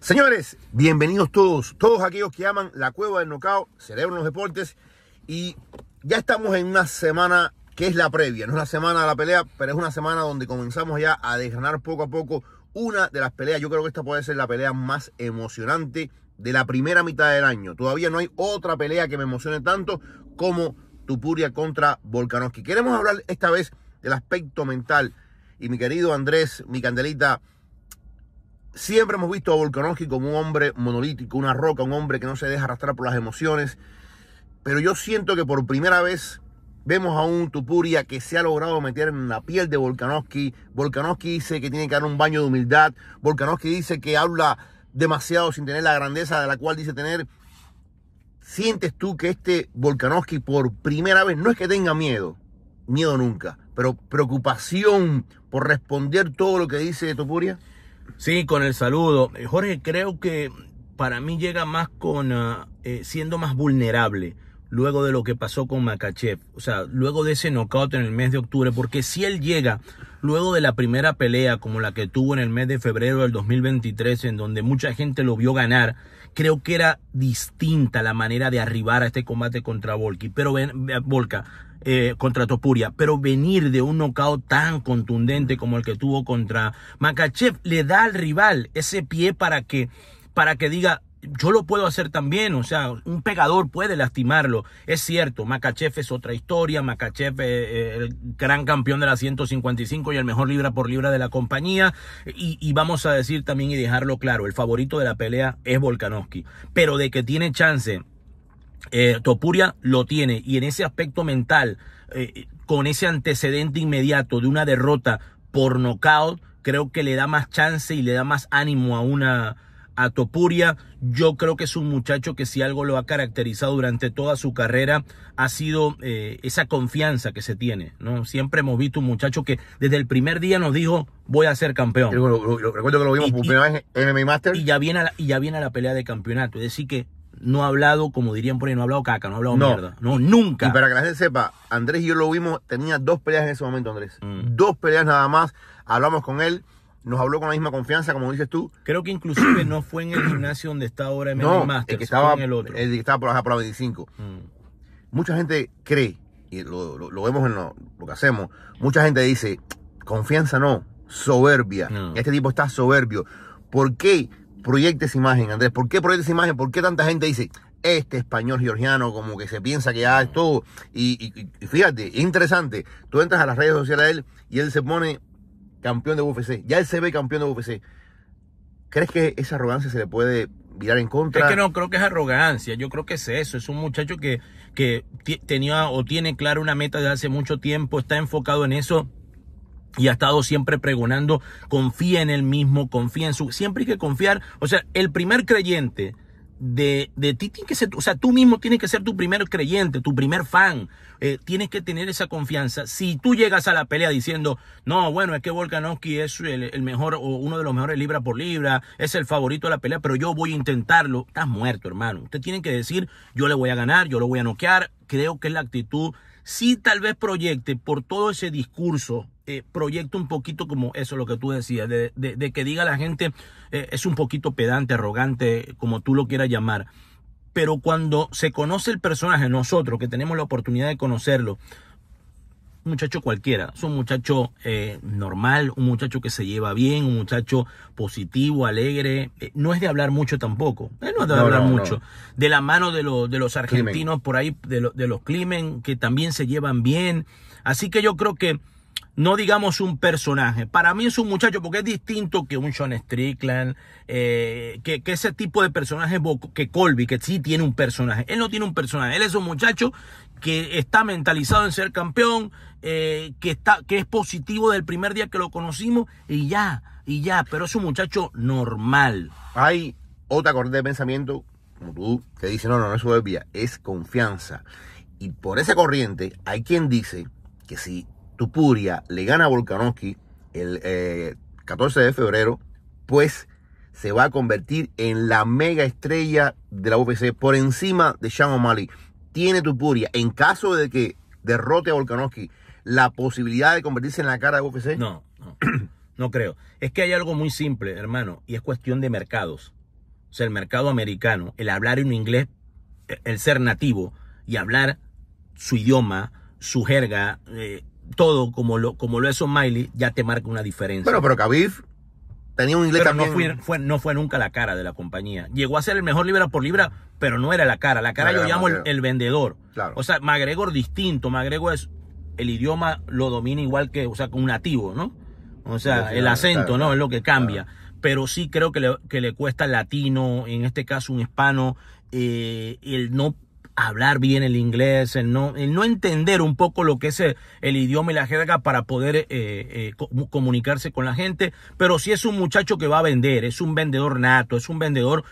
Señores, bienvenidos todos, todos aquellos que aman la cueva del nocao, celebran los deportes y ya estamos en una semana que es la previa, no es la semana de la pelea, pero es una semana donde comenzamos ya a desgranar poco a poco una de las peleas, yo creo que esta puede ser la pelea más emocionante de la primera mitad del año. Todavía no hay otra pelea que me emocione tanto como Tupuria contra Volkanovski. Queremos hablar esta vez del aspecto mental y mi querido Andrés, mi candelita, Siempre hemos visto a Volkanovski como un hombre monolítico, una roca, un hombre que no se deja arrastrar por las emociones. Pero yo siento que por primera vez vemos a un Tupuria que se ha logrado meter en la piel de Volkanovsky. Volkanovski dice que tiene que dar un baño de humildad. Volkanovski dice que habla demasiado sin tener la grandeza de la cual dice tener. ¿Sientes tú que este Volkanovsky por primera vez, no es que tenga miedo, miedo nunca, pero preocupación por responder todo lo que dice Tupuria? Sí, con el saludo. Eh, Jorge, creo que para mí llega más con ah, eh, siendo más vulnerable luego de lo que pasó con Makachev, o sea, luego de ese knockout en el mes de octubre, porque si él llega luego de la primera pelea como la que tuvo en el mes de febrero del 2023, en donde mucha gente lo vio ganar, creo que era distinta la manera de arribar a este combate contra Volki. pero ven, eh, contra Topuria, pero venir de un knockout tan contundente mm. como el que tuvo contra Makachev le da al rival ese pie para que, para que diga, yo lo puedo hacer también, o sea, un pegador puede lastimarlo, es cierto, Makachev es otra historia, Makachev es eh, eh, el gran campeón de la 155 y el mejor libra por libra de la compañía, y, y, vamos a decir también y dejarlo claro, el favorito de la pelea es Volkanovski, pero de que tiene chance eh, Topuria lo tiene y en ese aspecto mental, eh, con ese antecedente inmediato de una derrota por nocaut, creo que le da más chance y le da más ánimo a una a Topuria. Yo creo que es un muchacho que si algo lo ha caracterizado durante toda su carrera ha sido eh, esa confianza que se tiene. ¿no? Siempre hemos visto un muchacho que desde el primer día nos dijo voy a ser campeón. recuerdo que lo vimos por en MMA Master. Y ya, viene y ya viene a la pelea de campeonato. Es decir que no ha hablado, como dirían por ahí, no ha hablado caca, no ha hablado mierda. No, nunca. Y para que la gente sepa, Andrés y yo lo vimos, tenía dos peleas en ese momento, Andrés. Mm. Dos peleas nada más. Hablamos con él, nos habló con la misma confianza, como dices tú. Creo que inclusive no fue en el gimnasio donde está ahora el que estaba, en el otro. El que estaba por, la 25. Mm. Mucha gente cree, y lo, vemos en lo, que hacemos, mucha gente dice, confianza no, soberbia. Este tipo está soberbio. ¿Por qué? proyectes imagen, Andrés. ¿Por qué proyectes imagen? ¿Por qué tanta gente dice este español georgiano como que se piensa que ya ah, es todo? Y, fíjate, interesante. Tú entras a las redes sociales de él y él se pone campeón de UFC. Ya él se ve campeón de UFC. ¿Crees que esa arrogancia se le puede virar en contra? Es que no, creo que es arrogancia. Yo creo que es eso. Es un muchacho que, que tenía o tiene claro una meta de hace mucho tiempo, está enfocado en eso y ha estado siempre pregonando, confía en él mismo, confía en su... Siempre hay que confiar, o sea, el primer creyente de, ti tiene que ser, o sea, tú mismo tienes que ser tu primer creyente, tu primer fan, eh, tienes que tener esa confianza. Si tú llegas a la pelea diciendo, no, bueno, es que Volkanovski es el, mejor o uno de los mejores libra por libra, es el favorito de la pelea, pero yo voy a intentarlo, estás muerto, hermano. Usted tiene que decir, yo le voy a ganar, yo lo voy a noquear, creo que es la actitud. Si tal vez proyecte por todo ese discurso eh, proyecto un poquito como eso, lo que tú decías, de, que diga la gente eh, es un poquito pedante, arrogante, como tú lo quieras llamar. Pero cuando se conoce el personaje, nosotros que tenemos la oportunidad de conocerlo, un muchacho cualquiera, es un muchacho eh, normal, un muchacho que se lleva bien, un muchacho positivo, alegre, no es de hablar mucho tampoco, no es de hablar mucho. De la mano de, de los argentinos por ahí, de, de los Climen, que también se llevan bien. Así que yo creo que no digamos un personaje. Para mí es un muchacho porque es distinto que un Sean Strickland, eh, que, ese tipo de personaje que Colby, que sí tiene un personaje. Él no tiene un personaje, él es un muchacho que está mentalizado en ser campeón, eh, que, está, que es positivo del primer día que lo conocimos y ya, y ya, pero es un muchacho normal. Hay otra corriente de pensamiento, como tú, que dice, no, no, no es soberbia, es confianza. Y por esa corriente hay quien dice que sí Tupuria le gana a Volkanovski el 14 eh, de febrero, pues se va a convertir en la mega estrella de la UFC por encima de Sean O'Malley. Tiene Tupuria, en caso de que derrote a Volkanovski, la posibilidad de convertirse en la cara de UFC? No, no, creo. Es que hay algo muy simple, hermano, y es cuestión de mercados. O sea, el mercado americano, el hablar en inglés, el ser nativo y hablar su idioma, su jerga, eh, todo como lo, como lo es O'Malley, ya te marca una diferencia. Bueno, pero Khabib tenía un inglés también. No fue, no fue nunca la cara de la compañía. Llegó a ser el mejor libra por libra, pero no era la cara. La cara yo llamo el, vendedor. Claro. O sea, Magregor distinto. Magregor es el idioma lo domina igual que, o sea, con un nativo, ¿no? O sea, el acento, ¿no? Es lo que cambia. Pero sí creo que le, que le cuesta el latino, en este caso un hispano, eh, el no hablar bien el inglés, el no, no entender un poco lo que es el, idioma y la jerga para poder eh, eh, comunicarse con la gente. Pero si es un muchacho que va a vender, es un vendedor nato, es un vendedor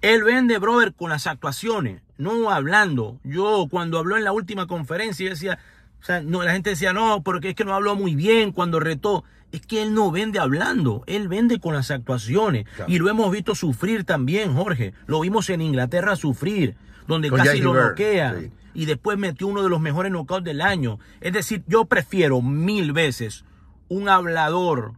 él vende, brother, con las actuaciones, no hablando. Yo cuando habló en la última conferencia, decía, o sea, no, la gente decía, no, porque es que no habló muy bien cuando retó. Es que él no vende hablando, él vende con las actuaciones. Y lo hemos visto sufrir también, Jorge. Lo vimos en Inglaterra sufrir donde casi lo bloquea. Y después metió uno de los mejores knockouts del año. Es decir, yo prefiero mil veces un hablador,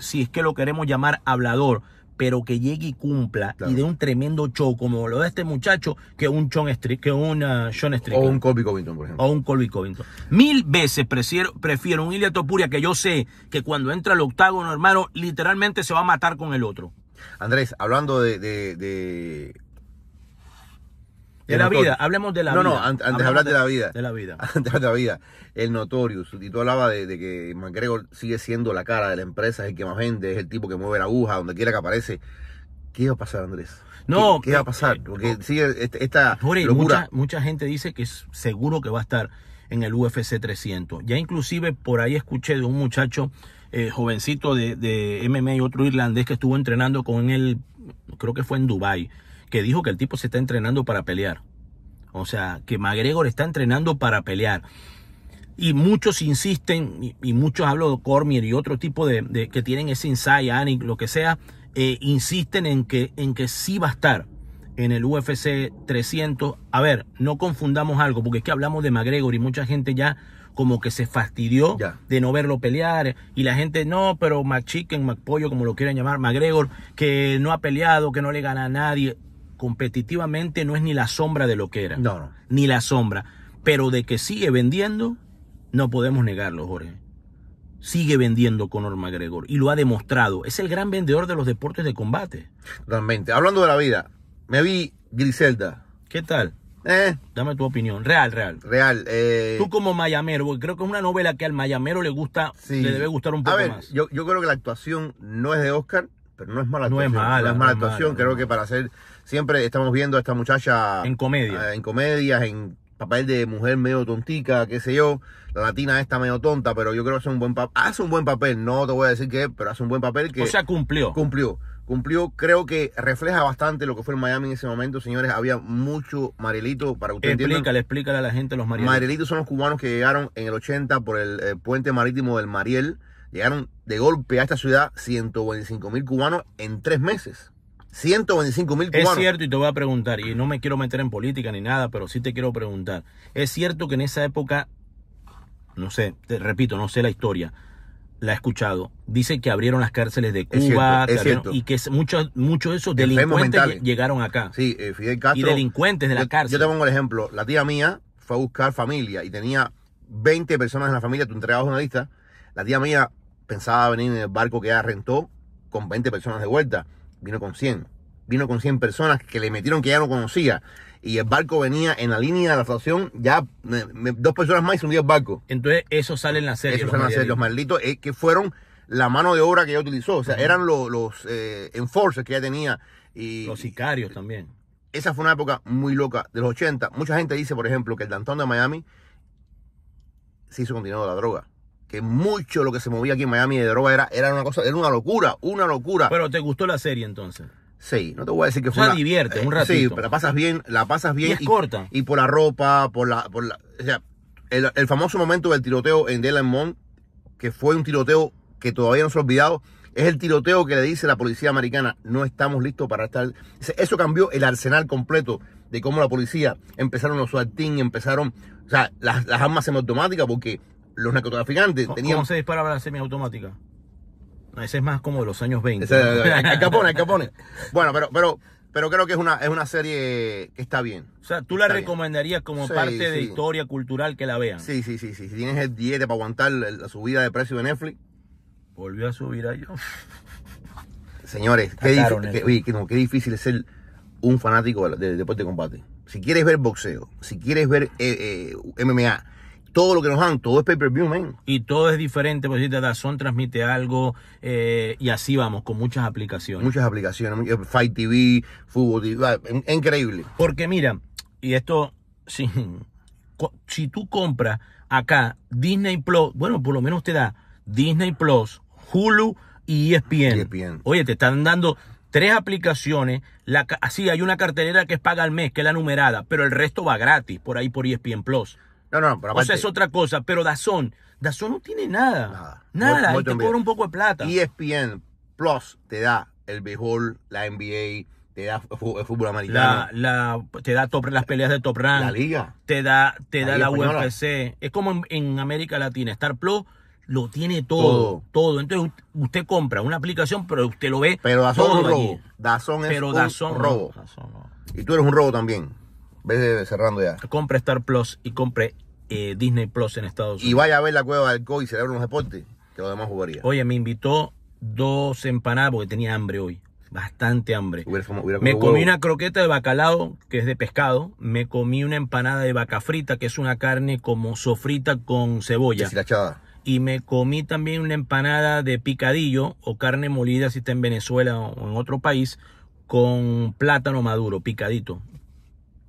si es que lo queremos llamar hablador, pero que llegue y cumpla y dé un tremendo show como lo de este muchacho que un John Strick, O un Colby Covington, por ejemplo. O un Colby Covington. Mil veces prefiero, prefiero un Ilya Topuria que yo sé que cuando entra al octágono, hermano, literalmente se va a matar con el otro. Andrés, hablando de de la vida, hablemos de la vida. No, no, antes, de hablar de, la vida. De la vida. Antes de la vida. El Notorious, y tú hablabas de, que McGregor sigue siendo la cara de la empresa, es el que más vende, es el tipo que mueve la aguja, donde quiera que aparece. ¿Qué va a pasar, Andrés? No. ¿Qué, va a eh, pasar? Eh, Porque oh. sigue este, esta locura. Mucha, gente dice que es seguro que va a estar en el UFC 300. Ya inclusive por ahí escuché de un muchacho eh, jovencito de, de MMA, otro irlandés que estuvo entrenando con él, creo que fue en Dubai que dijo que el tipo se está entrenando para pelear. O sea, que McGregor está entrenando para pelear. Y muchos insisten, y, muchos hablo de Cormier y otro tipo de, que tienen ese insight, Anik, lo que sea, eh, insisten en que, en que sí va a estar en el UFC 300. A ver, no confundamos algo, porque es que hablamos de McGregor y mucha gente ya como que se fastidió de no verlo pelear. Y la gente, no, pero McChicken, McPollo, como lo quieran llamar, McGregor, que no ha peleado, que no le gana a nadie competitivamente no es ni la sombra de lo que era. No, no. Ni la sombra. Pero de que sigue vendiendo, no podemos negarlo, Jorge. Sigue vendiendo con Conor McGregor y lo ha demostrado. Es el gran vendedor de los deportes de combate. Realmente. Hablando de la vida, me vi Griselda. ¿Qué tal? Eh. Dame tu opinión. Real, real. Real. Eh. Tú como mayamero, creo que es una novela que al mayamero le gusta, le debe gustar un poco a ver, más. Yo, creo que la actuación no es de Oscar, pero no es mala actuación. No es mala. No es mala, actuación. creo que para hacer Siempre estamos viendo a esta muchacha. En comedia. Eh, en comedias, en papel de mujer medio tontica, qué sé yo. La latina está medio tonta, pero yo creo que hace un buen papel. Hace un buen papel, no te voy a decir qué, pero hace un buen papel que. O cumplió. Cumplió. Cumplió, creo que refleja bastante lo que fue el Miami en ese momento, señores. Había mucho marielito para usted. ustedes explícale, Explícale a la gente los marielitos. Marielitos son los cubanos que llegaron en el 80 por el, el eh, puente marítimo del Mariel. Llegaron de golpe a esta ciudad 125 mil cubanos en tres meses. 125 mil cubanos. Es cierto, y te voy a preguntar, y no me quiero meter en política ni nada, pero sí te quiero preguntar. Es cierto que en esa época, no sé, te repito, no sé la historia, la he escuchado. Dice que abrieron las cárceles de Cuba y que muchos mucho de esos delincuentes llegaron acá. Sí, eh, Fidel Castro. Y delincuentes de la cárcel. Yo te pongo el ejemplo. La tía mía fue a buscar familia y tenía 20 personas en la familia, tú entregabas una lista. La tía mía pensaba venir en el barco que ella rentó con 20 personas de vuelta vino con 100. Vino con 100 personas que le metieron que ya no conocía. Y el barco venía en la línea de la estación, ya dos personas más y se hundió el barco. Entonces, eso sale en la serie. Eso sale en la serie. Los malditos eh, que fueron la mano de obra que ella utilizó. O sea, eran los, eh, enforcers que ella tenía. Y, los sicarios también. Esa fue una época muy loca de los 80. Mucha gente dice, por ejemplo, que el Dantón de Miami se hizo continuado la droga que mucho lo que se movía aquí en Miami de droga era, era una cosa, era una locura, una locura. Pero te gustó la serie entonces. Sí, no te voy a decir que fue. divierte, un eh, ratito. Sí, la pasas bien, la pasas bien. Y es corta. Y por la ropa, por la, o sea, el, famoso momento del tiroteo en Delamont, que fue un tiroteo que todavía no se ha olvidado, es el tiroteo que le dice la policía americana, no estamos listos para estar. Eso cambió el arsenal completo de cómo la policía empezaron los SWAT empezaron, o sea, las, las armas semiautomáticas, porque los narcotraficantes tenían... ¿Cómo se disparaba la semiautomática? Ese es más como de los años 20. Al Capone, al Capone. Bueno, pero, pero, pero creo que es una, es una serie que está bien. O sea, tú la recomendarías como parte de historia cultural que la vean. Sí, sí, sí, sí. Si tienes el diete para aguantar la subida de precio de Netflix. Volvió a subir a Señores, qué, difícil es ser un fanático del de, deporte de combate. Si quieres ver boxeo, si quieres ver eh, eh, MMA, todo lo que nos dan, todo es pay-per-view, man. Y todo es diferente, pues si te da, son transmite algo eh, y así vamos, con muchas aplicaciones. Muchas aplicaciones, eh, Fight TV, Fútbol TV, increíble. Porque mira, y esto, si, si tú compras acá Disney Plus, bueno, por lo menos te da Disney Plus, Hulu y ESPN. E Oye, te están dando tres aplicaciones. La, así hay una cartelera que es paga al mes, que es la numerada, pero el resto va gratis por ahí por ESPN Plus. No, no, pero O sea, es otra cosa, pero Dazón, Dazón no tiene nada. Nada. hay que te un poco de plata. ESPN Plus te da el béisbol, la NBA, te da el fútbol americano. La, te da las peleas de Top Rank. La liga. Te da, te la da la UFC. Es como en, América Latina. Star Plus lo tiene todo, todo. Entonces usted compra una aplicación, pero usted lo ve. Pero Dazón es un robo. Dazón es pero robo. Y tú eres un robo también. Ve cerrando ya. Compre Star Plus y compre eh, Disney Plus en Estados Unidos. Y vaya a ver la cueva del Go y celebra unos deportes, que lo demás jugaría. Oye, me invitó dos empanadas porque tenía hambre hoy. Bastante hambre. me comí una croqueta de bacalao, que es de pescado. Me comí una empanada de vaca frita, que es una carne como sofrita con cebolla. y me comí también una empanada de picadillo o carne molida si está en Venezuela o en otro país con plátano maduro picadito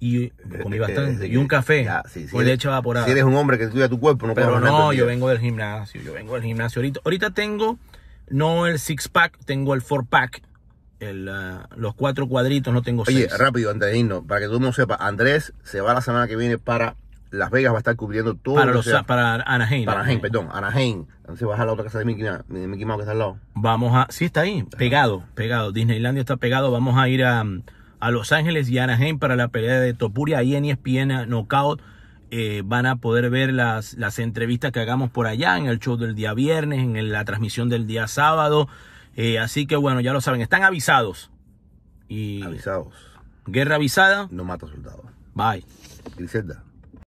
y comí bastante. y un café Y leche evaporada. Si eres un hombre que cuida tu cuerpo, no Pero no, yo vengo del gimnasio, yo vengo del gimnasio. Ahorita, ahorita tengo no el six pack, tengo el four pack. Ah, los cuatro cuadritos, no tengo Oye, rápido, antes de irnos, para que todo el mundo sepa, Andrés se va la semana que viene para Las Vegas, va a estar cubriendo todo. Para, los, para Anaheim. Para Anaheim, perdón, Anaheim. Entonces vas a la otra casa de Mickey, de Mickey Mouse que está al lado. Vamos a, sí, está ahí, pegado, pegado. Disneylandia está pegado. Vamos a ir a, a Los Ángeles y Anaheim para la pelea de Topuria. y en ESPN Knockout eh, van a poder ver las, las, entrevistas que hagamos por allá en el show del día viernes, en la transmisión del día sábado. Eh, así que bueno, ya lo saben, están avisados. Y... Avisados. Guerra avisada. No mata soldados. Bye. Griselda.